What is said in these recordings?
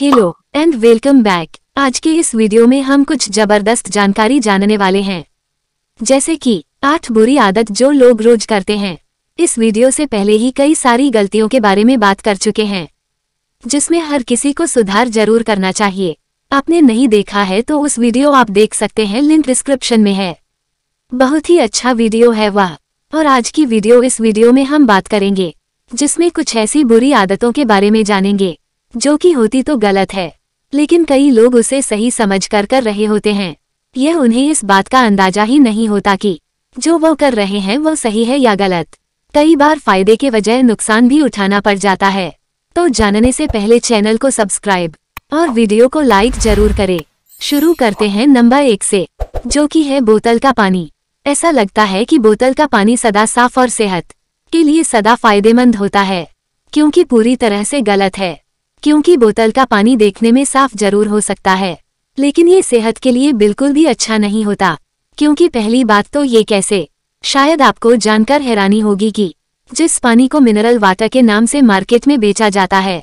hello and welcome back आज के इस वीडियो में हम कुछ जबरदस्त जानकारी जानने वाले हैं जैसे कि आठ बुरी आदत जो लोग रोज करते हैं इस वीडियो से पहले ही कई सारी गलतियों के बारे में बात कर चुके हैं जिसमें हर किसी को सुधार जरूर करना चाहिए आपने नहीं देखा है तो उस वीडियो आप देख सकते हैं लिंक डिस्क्रिप्शन में है बहुत ही अच्छा वीडियो है वह और आज की वीडियो इस वीडियो में हम बात करेंगे जिसमें कुछ ऐसी बुरी आदतों के बारे में जानेंगे जो कि होती तो गलत है लेकिन कई लोग उसे सही समझकर कर रहे होते हैं यह उन्हें इस बात का अंदाजा ही नहीं होता कि जो वो कर रहे हैं वो सही है या गलत कई बार फायदे के बजाय नुकसान भी उठाना पड़ जाता है तो जानने से पहले चैनल को सब्सक्राइब और वीडियो को लाइक जरूर करें शुरू करते हैं नंबर एक से जो कि है बोतल का पानी ऐसा लगता है कि बोतल का पानी सदा साफ और सेहत के लिए सदा फायदेमंद होता है क्योंकि पूरी तरह से गलत है क्योंकि बोतल का पानी देखने में साफ जरूर हो सकता है लेकिन ये सेहत के लिए बिल्कुल भी अच्छा नहीं होता क्योंकि पहली बात तो ये कैसे शायद आपको जानकर हैरानी होगी कि जिस पानी को मिनरल वाटर के नाम से मार्केट में बेचा जाता है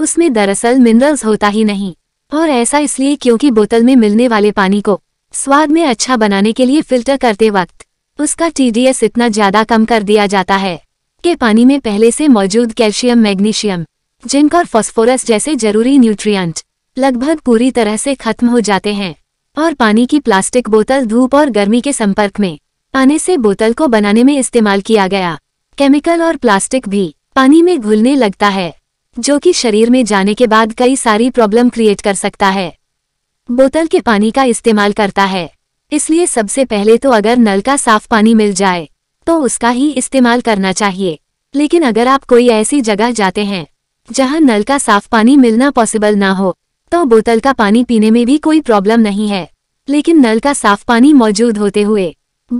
उसमें दरअसल मिनरल्स होता ही नहीं और ऐसा इसलिए क्योंकि बोतल में मिलने वाले पानी को स्वाद में अच्छा बनाने के लिए फिल्टर करते वक्त उसका टीडीएस इतना ज्यादा कम कर दिया जाता है कि पानी में पहले से मौजूद कैल्शियम मैग्नीशियम जिंक और फॉस्फोरस जैसे जरूरी न्यूट्रिएंट लगभग पूरी तरह से खत्म हो जाते हैं और पानी की प्लास्टिक बोतल धूप और गर्मी के संपर्क में आने से बोतल को बनाने में इस्तेमाल किया गया केमिकल और प्लास्टिक भी पानी में घुलने लगता है जो कि शरीर में जाने के बाद कई सारी प्रॉब्लम क्रिएट कर सकता है बोतल के पानी का इस्तेमाल करता है इसलिए सबसे पहले तो अगर नल का साफ पानी मिल जाए तो उसका ही इस्तेमाल करना चाहिए लेकिन अगर आप कोई ऐसी जगह जाते हैं जहां नल का साफ पानी मिलना पॉसिबल ना हो तो बोतल का पानी पीने में भी कोई प्रॉब्लम नहीं है लेकिन नल का साफ पानी मौजूद होते हुए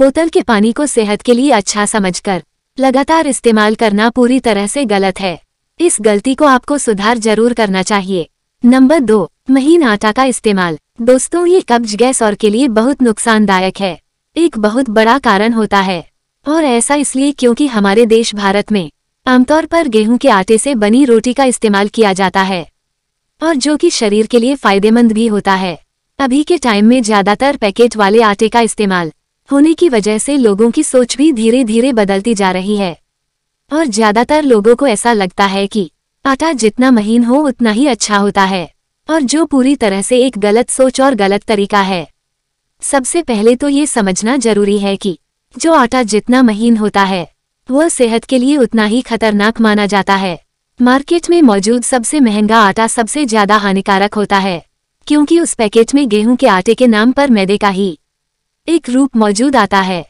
बोतल के पानी को सेहत के लिए अच्छा समझकर लगातार इस्तेमाल करना पूरी तरह से गलत है इस गलती को आपको सुधार जरूर करना चाहिए नंबर दो महीन आटा का इस्तेमाल दोस्तों ये कब्ज गैस और के लिए बहुत नुकसानदायक है एक बहुत बड़ा कारण होता है और ऐसा इसलिए क्योंकि हमारे देश भारत में आमतौर पर गेहूं के आटे से बनी रोटी का इस्तेमाल किया जाता है और जो कि शरीर के लिए फायदेमंद भी होता है अभी के टाइम में ज़्यादातर पैकेट वाले आटे का इस्तेमाल होने की वजह से लोगों की सोच भी धीरे धीरे बदलती जा रही है और ज़्यादातर लोगों को ऐसा लगता है कि आटा जितना महीन हो उतना ही अच्छा होता है और जो पूरी तरह से एक गलत सोच और गलत तरीका है सबसे पहले तो ये समझना जरूरी है कि जो आटा जितना महीन होता है वह सेहत के लिए उतना ही खतरनाक माना जाता है मार्केट में मौजूद सबसे महंगा आटा सबसे ज्यादा हानिकारक होता है क्योंकि उस पैकेट में गेहूं के आटे के नाम पर मैदे का ही एक रूप मौजूद आता है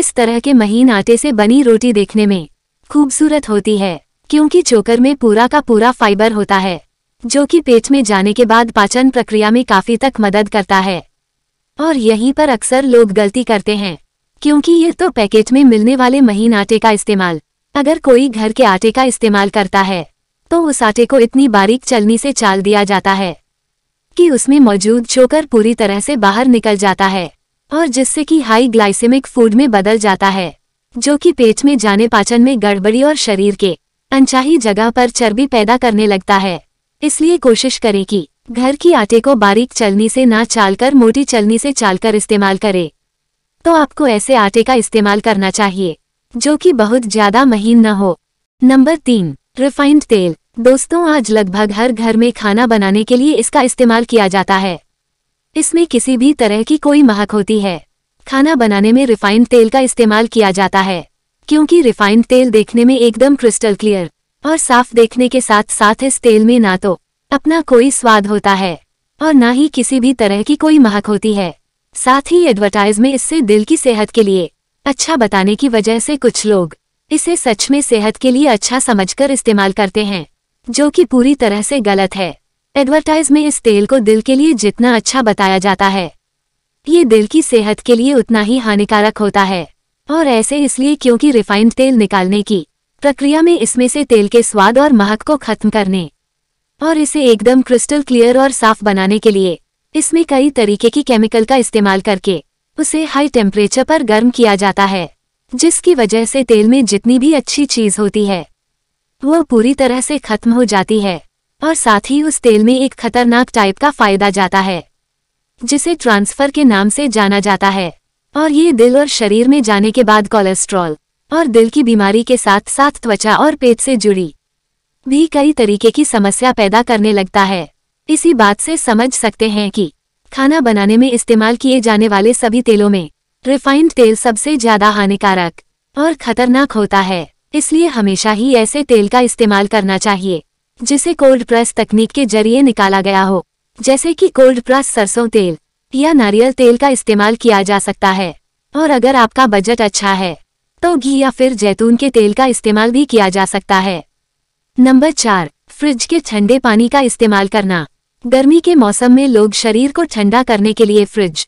इस तरह के महीन आटे से बनी रोटी देखने में खूबसूरत होती है क्योंकि चोकर में पूरा का पूरा फाइबर होता है जो कि पेट में जाने के बाद पाचन प्रक्रिया में काफ़ी तक मदद करता है और यहीं पर अक्सर लोग गलती करते हैं क्योंकि ये तो पैकेट में मिलने वाले महीन आटे का इस्तेमाल अगर कोई घर के आटे का इस्तेमाल करता है तो उस आटे को इतनी बारीक चलनी से चाल दिया जाता है कि उसमें मौजूद चोकर पूरी तरह से बाहर निकल जाता है और जिससे कि हाई ग्लाइसेमिक फूड में बदल जाता है जो कि पेट में जाने पाचन में गड़बड़ी और शरीर के अनचाही जगह पर चर्बी पैदा करने लगता है इसलिए कोशिश करें कि घर की आटे को बारीक चलनी से ना चालकर मोटी चलनी से चालकर इस्तेमाल करें तो आपको ऐसे आटे का इस्तेमाल करना चाहिए जो कि बहुत ज़्यादा महीन न हो नंबर तीन रिफाइंड तेल दोस्तों आज लगभग हर घर में खाना बनाने के लिए इसका इस्तेमाल किया जाता है इसमें किसी भी तरह की कोई महक होती है खाना बनाने में रिफाइंड तेल का इस्तेमाल किया जाता है क्योंकि रिफाइंड तेल देखने में एकदम क्रिस्टल क्लियर और साफ देखने के साथ साथ इस तेल में ना तो अपना कोई स्वाद होता है और ना ही किसी भी तरह की कोई महक होती है साथ ही एडवर्टाइज में इससे दिल की सेहत के लिए अच्छा बताने की वजह से कुछ लोग इसे सच में सेहत के लिए अच्छा समझकर इस्तेमाल करते हैं जो कि पूरी तरह से गलत है एडवर्टाइज में इस तेल को दिल के लिए जितना अच्छा बताया जाता है ये दिल की सेहत के लिए उतना ही हानिकारक होता है और ऐसे इसलिए क्योंकि रिफाइंड तेल निकालने की प्रक्रिया में इसमें से तेल के स्वाद और महक को खत्म करने और इसे एकदम क्रिस्टल क्लियर और साफ बनाने के लिए इसमें कई तरीके की केमिकल का इस्तेमाल करके उसे हाई टेम्परेचर पर गर्म किया जाता है जिसकी वजह से तेल में जितनी भी अच्छी चीज़ होती है वह पूरी तरह से खत्म हो जाती है और साथ ही उस तेल में एक खतरनाक टाइप का फायदा जाता है जिसे ट्रांसफर के नाम से जाना जाता है और ये दिल और शरीर में जाने के बाद कोलेस्ट्रॉल और दिल की बीमारी के साथ साथ त्वचा और पेट से जुड़ी भी कई तरीके की समस्या पैदा करने लगता है इसी बात से समझ सकते हैं कि खाना बनाने में इस्तेमाल किए जाने वाले सभी तेलों में रिफाइंड तेल सबसे ज्यादा हानिकारक और खतरनाक होता है इसलिए हमेशा ही ऐसे तेल का इस्तेमाल करना चाहिए जिसे कोल्ड प्रेस तकनीक के जरिए निकाला गया हो जैसे कि कोल्ड प्रेस सरसों तेल या नारियल तेल का इस्तेमाल किया जा सकता है और अगर आपका बजट अच्छा है तो घी या फिर जैतून के तेल का इस्तेमाल भी किया जा सकता है नंबर चार फ्रिज के ठंडे पानी का इस्तेमाल करना गर्मी के मौसम में लोग शरीर को ठंडा करने के लिए फ्रिज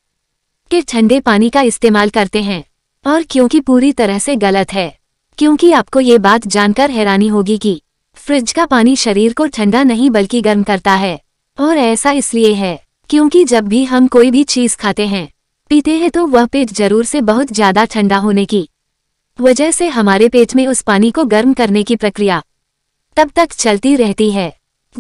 के ठंडे पानी का इस्तेमाल करते हैं और क्योंकि पूरी तरह से गलत है क्योंकि आपको ये बात जानकर हैरानी होगी कि फ्रिज का पानी शरीर को ठंडा नहीं बल्कि गर्म करता है और ऐसा इसलिए है क्योंकि जब भी हम कोई भी चीज़ खाते हैं पीते हैं तो वह पेट जरूर से बहुत ज़्यादा ठंडा होने की वजह से हमारे पेट में उस पानी को गर्म करने की प्रक्रिया तब तक चलती रहती है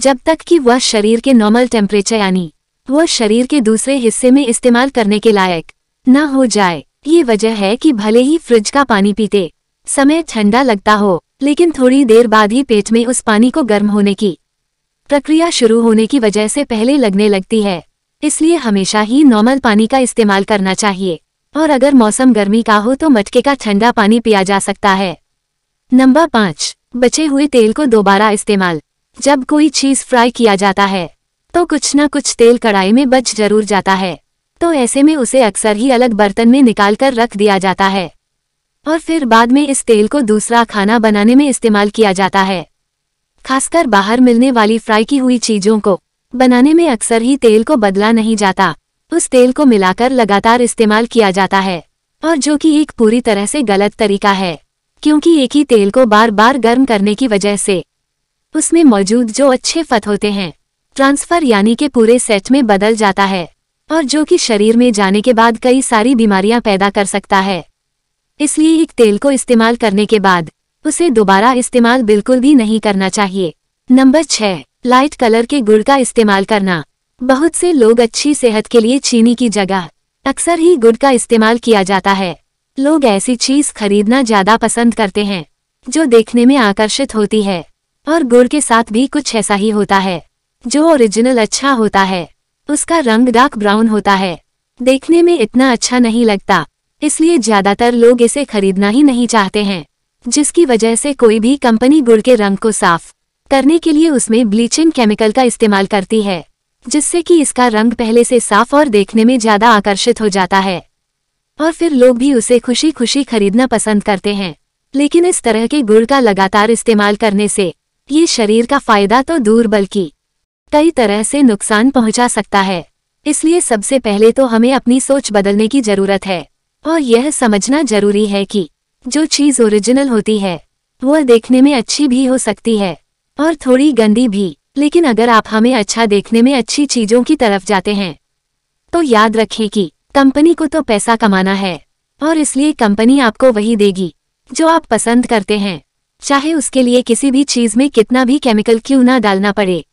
जब तक कि वह शरीर के नॉर्मल टेम्परेचर यानी वह शरीर के दूसरे हिस्से में इस्तेमाल करने के लायक न हो जाए ये वजह है कि भले ही फ्रिज का पानी पीते समय ठंडा लगता हो लेकिन थोड़ी देर बाद ही पेट में उस पानी को गर्म होने की प्रक्रिया शुरू होने की वजह से पहले लगने लगती है इसलिए हमेशा ही नॉर्मल पानी का इस्तेमाल करना चाहिए और अगर मौसम गर्मी का हो तो मटके का ठंडा पानी पिया जा सकता है नंबर पाँच बचे हुए तेल को दोबारा इस्तेमाल जब कोई चीज़ फ्राई किया जाता है तो कुछ ना कुछ तेल कड़ाई में बच जरूर जाता है तो ऐसे में उसे अक्सर ही अलग बर्तन में निकाल कर रख दिया जाता है और फिर बाद में इस तेल को दूसरा खाना बनाने में इस्तेमाल किया जाता है खासकर बाहर मिलने वाली फ्राई की हुई चीज़ों को बनाने में अक्सर ही तेल को बदला नहीं जाता उस तेल को मिलाकर लगातार इस्तेमाल किया जाता है और जो कि एक पूरी तरह से गलत तरीका है क्योंकि एक ही तेल को बार बार गर्म करने की वजह से उसमें मौजूद जो अच्छे फत होते हैं ट्रांसफर यानी के पूरे सेट में बदल जाता है और जो कि शरीर में जाने के बाद कई सारी बीमारियां पैदा कर सकता है इसलिए एक तेल को इस्तेमाल करने के बाद उसे दोबारा इस्तेमाल बिल्कुल भी नहीं करना चाहिए नंबर छह लाइट कलर के गुड़ का इस्तेमाल करना बहुत से लोग अच्छी सेहत के लिए चीनी की जगह अक्सर ही गुड़ का इस्तेमाल किया जाता है लोग ऐसी चीज़ खरीदना ज़्यादा पसंद करते हैं जो देखने में आकर्षित होती है और गुड़ के साथ भी कुछ ऐसा ही होता है जो ओरिजिनल अच्छा होता है उसका रंग डार्क ब्राउन होता है देखने में इतना अच्छा नहीं लगता इसलिए ज्यादातर लोग इसे खरीदना ही नहीं चाहते हैं जिसकी वजह से कोई भी कंपनी गुड़ के रंग को साफ करने के लिए उसमें ब्लीचिंग केमिकल का इस्तेमाल करती है जिससे कि इसका रंग पहले से साफ और देखने में ज्यादा आकर्षित हो जाता है और फिर लोग भी उसे खुशी खुशी खरीदना पसंद करते हैं लेकिन इस तरह के गुड़ का लगातार इस्तेमाल करने से ये शरीर का फायदा तो दूर बल्कि कई तरह से नुकसान पहुंचा सकता है इसलिए सबसे पहले तो हमें अपनी सोच बदलने की जरूरत है और यह समझना जरूरी है कि जो चीज़ ओरिजिनल होती है वह देखने में अच्छी भी हो सकती है और थोड़ी गंदी भी लेकिन अगर आप हमें अच्छा देखने में अच्छी चीज़ों की तरफ जाते हैं तो याद रखें कि कंपनी को तो पैसा कमाना है और इसलिए कंपनी आपको वही देगी जो आप पसंद करते हैं चाहे उसके लिए किसी भी चीज़ में कितना भी केमिकल क्यों ना डालना पड़े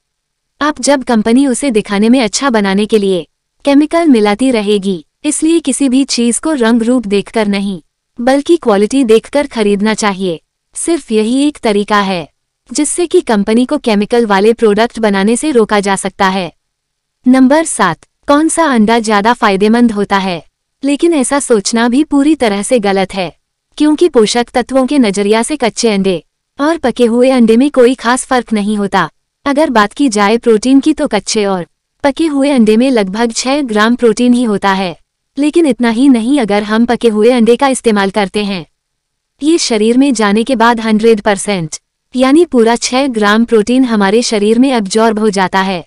आप जब कंपनी उसे दिखाने में अच्छा बनाने के लिए केमिकल मिलाती रहेगी इसलिए किसी भी चीज़ को रंग रूप देखकर नहीं बल्कि क्वालिटी देखकर खरीदना चाहिए सिर्फ यही एक तरीका है जिससे कि कंपनी को केमिकल वाले प्रोडक्ट बनाने से रोका जा सकता है नंबर सात कौन सा अंडा ज़्यादा फायदेमंद होता है लेकिन ऐसा सोचना भी पूरी तरह से गलत है क्योंकि पोषक तत्वों के नजरिया से कच्चे अंडे और पके हुए अंडे में कोई खास फर्क नहीं होता अगर बात की जाए प्रोटीन की तो कच्चे और पके हुए अंडे में लगभग छह ग्राम प्रोटीन ही होता है लेकिन इतना ही नहीं अगर हम पके हुए अंडे का इस्तेमाल करते हैं ये शरीर में जाने के बाद हंड्रेड परसेंट यानी पूरा छह ग्राम प्रोटीन हमारे शरीर में अब्जॉर्ब हो जाता है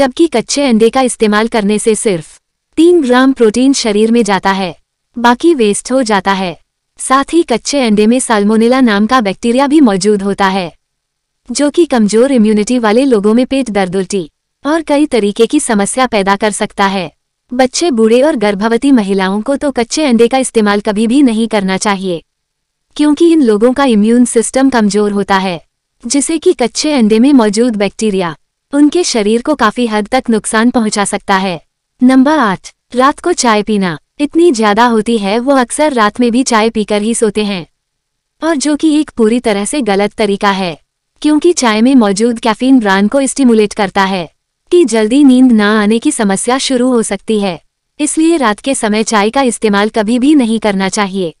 जबकि कच्चे अंडे का इस्तेमाल करने से सिर्फ तीन ग्राम प्रोटीन शरीर में जाता है बाकी वेस्ट हो जाता है साथ ही कच्चे अंडे में साल्मोनेला नाम का बैक्टीरिया भी मौजूद होता है जो कि कमजोर इम्यूनिटी वाले लोगों में पेट दर्द उल्टी और कई तरीके की समस्या पैदा कर सकता है बच्चे बूढ़े और गर्भवती महिलाओं को तो कच्चे अंडे का इस्तेमाल कभी भी नहीं करना चाहिए क्योंकि इन लोगों का इम्यून सिस्टम कमजोर होता है जिसे कि कच्चे अंडे में मौजूद बैक्टीरिया उनके शरीर को काफी हद तक नुकसान पहुंचा सकता है नंबर आठ रात को चाय पीना इतनी ज्यादा होती है वो अक्सर रात में भी चाय पीकर ही सोते हैं और जो कि एक पूरी तरह से गलत तरीका है क्योंकि चाय में मौजूद कैफीन ब्रांड को स्टिमुलेट करता है कि जल्दी नींद ना आने की समस्या शुरू हो सकती है इसलिए रात के समय चाय का इस्तेमाल कभी भी नहीं करना चाहिए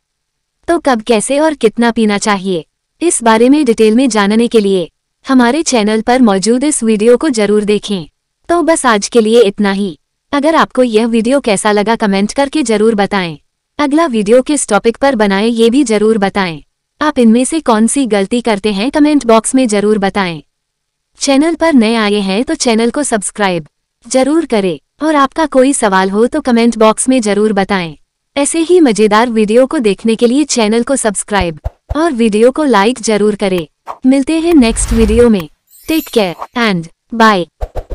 तो कब कैसे और कितना पीना चाहिए इस बारे में डिटेल में जानने के लिए हमारे चैनल पर मौजूद इस वीडियो को जरूर देखें तो बस आज के लिए इतना ही अगर आपको यह वीडियो कैसा लगा कमेंट करके जरूर बताएं अगला वीडियो किस टॉपिक पर बनाए ये भी जरूर बताएं आप इनमें से कौन सी गलती करते हैं कमेंट बॉक्स में जरूर बताएं चैनल पर नए आए हैं तो चैनल को सब्सक्राइब जरूर करें और आपका कोई सवाल हो तो कमेंट बॉक्स में जरूर बताएं ऐसे ही मज़ेदार वीडियो को देखने के लिए चैनल को सब्सक्राइब और वीडियो को लाइक जरूर करें मिलते हैं नेक्स्ट वीडियो में टेक केयर एंड बाय